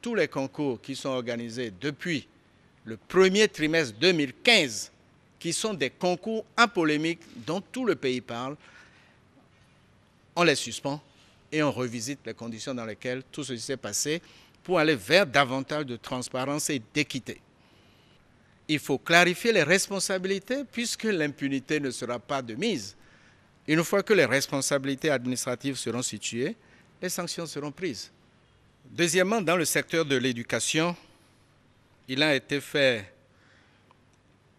tous les concours qui sont organisés depuis le premier trimestre 2015, qui sont des concours en polémique dont tout le pays parle, on les suspend et on revisite les conditions dans lesquelles tout ceci s'est passé pour aller vers davantage de transparence et d'équité. Il faut clarifier les responsabilités puisque l'impunité ne sera pas de mise. Une fois que les responsabilités administratives seront situées, les sanctions seront prises. Deuxièmement, dans le secteur de l'éducation, il a été fait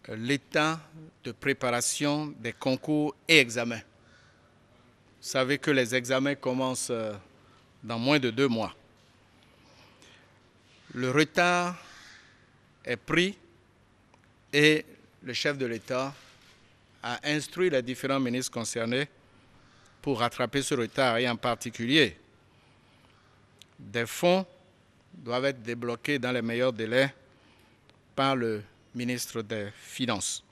euh, l'état de préparation des concours et examens. Vous savez que les examens commencent euh, dans moins de deux mois. Le retard est pris et le chef de l'État a instruit les différents ministres concernés pour rattraper ce retard et en particulier des fonds doivent être débloqués dans les meilleurs délais par le ministre des Finances.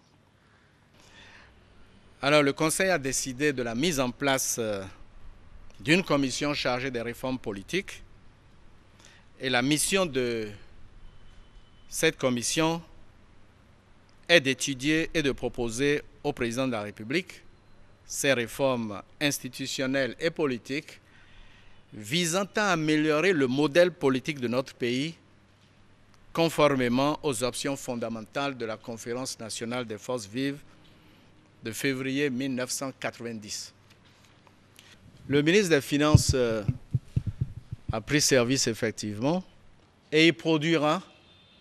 Alors le Conseil a décidé de la mise en place euh, d'une commission chargée des réformes politiques et la mission de cette commission est d'étudier et de proposer au président de la République ces réformes institutionnelles et politiques visant à améliorer le modèle politique de notre pays conformément aux options fondamentales de la Conférence nationale des forces vives de février 1990. Le ministre des Finances euh, a pris service effectivement et il produira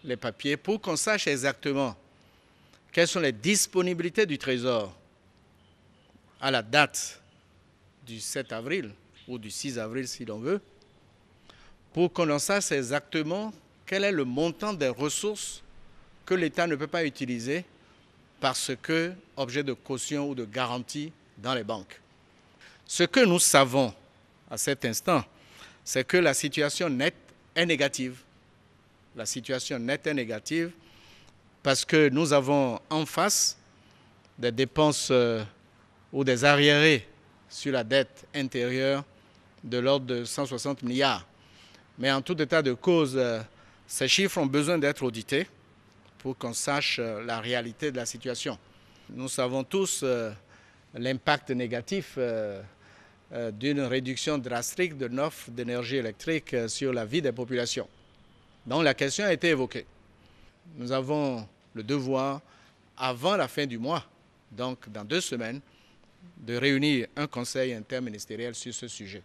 les papiers pour qu'on sache exactement quelles sont les disponibilités du Trésor à la date du 7 avril ou du 6 avril si l'on veut, pour qu'on en sache exactement quel est le montant des ressources que l'État ne peut pas utiliser parce que objet de caution ou de garantie dans les banques. Ce que nous savons à cet instant, c'est que la situation nette est négative. La situation nette est négative parce que nous avons en face des dépenses euh, ou des arriérés sur la dette intérieure de l'ordre de 160 milliards. Mais en tout état de cause, euh, ces chiffres ont besoin d'être audités pour qu'on sache euh, la réalité de la situation. Nous savons tous euh, l'impact négatif d'une réduction drastique de l'offre d'énergie électrique sur la vie des populations. Donc la question a été évoquée. Nous avons le devoir, avant la fin du mois, donc dans deux semaines, de réunir un conseil interministériel sur ce sujet.